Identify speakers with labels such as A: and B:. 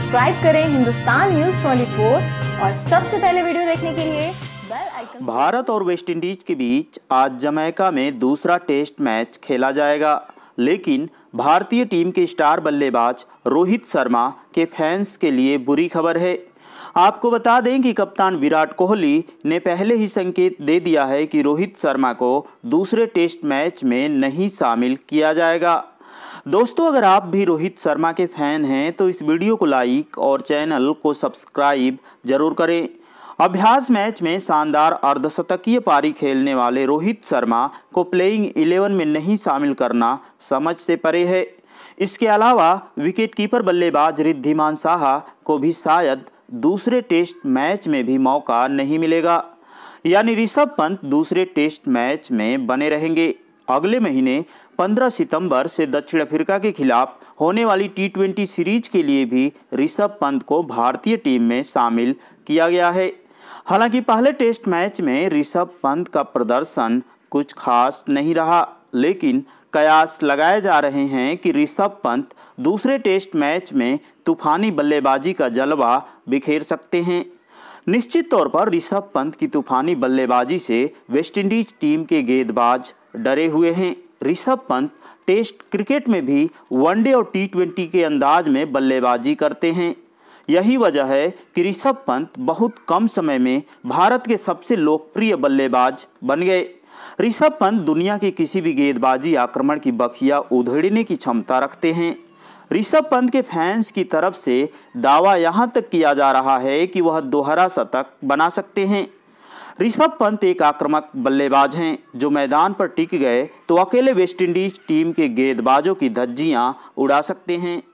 A: subscribe करें Hindustan news 24 और सबसे पहले वीडियो देखने के लिए भारत और वेस्टइंडीज के बीच आज जमैका में दूसरा टेस्ट मैच खेला जाएगा लेकिन भारतीय टीम के स्टार बल्लेबाज रोहित शर्मा के फैंस के लिए बुरी खबर है आपको बता दें कि कप्तान विराट कोहली ने पहले ही संकेत दे दिया है कि रोहित शर्मा को दूसरे टेस्ट मैच में नहीं शामिल किया जाएगा दोस्तों अगर आप भी रोहित शर्मा के फैन हैं तो इस वीडियो को लाइक और चैनल को सब्सक्राइब जरूर करें अभ्यास मैच में शानदार अर्धशतकीय पारी खेलने वाले रोहित शर्मा को प्लेइंग 11 में नहीं शामिल करना समझ से परे है इसके अलावा विकेटकीपर बल्लेबाज रिद्धिमान साहा को भी शायद दूसरे टेस्ट मैच में भी मौका नहीं मिलेगा यानी ऋषभ पंत दूसरे टेस्ट मैच में बने रहेंगे अगले महीने 15 सितंबर से दक्षिण अफ्रीका के खिलाफ होने वाली टी सीरीज के लिए भी ऋषभ पंत को भारतीय टीम में शामिल किया गया है हालांकि पहले टेस्ट मैच में ऋषभ पंत का प्रदर्शन कुछ खास नहीं रहा लेकिन कयास लगाए जा रहे हैं कि ऋषभ पंत दूसरे टेस्ट मैच में तूफानी बल्लेबाजी का जलवा बिखेर सकते हैं निश्चित तौर पर ऋषभ पंत की तूफानी बल्लेबाजी से वेस्टइंडीज टीम के गेंदबाज डरे हुए हैं ऋषभ पंत टेस्ट क्रिकेट में भी वनडे और टी ट्वेंटी के अंदाज में बल्लेबाजी करते हैं यही वजह है कि ऋषभ पंत बहुत कम समय में भारत के सबसे लोकप्रिय बल्लेबाज बन गए ऋषभ पंत दुनिया के किसी भी गेंदबाजी आक्रमण की बखिया उधेड़ने की क्षमता रखते हैं ऋषभ पंत के फैंस की तरफ से दावा यहां तक किया जा रहा है कि वह दोहरा शतक बना सकते हैं ऋषभ पंत एक आक्रामक बल्लेबाज हैं जो मैदान पर टिक गए तो अकेले वेस्टइंडीज टीम के गेंदबाजों की धज्जियां उड़ा सकते हैं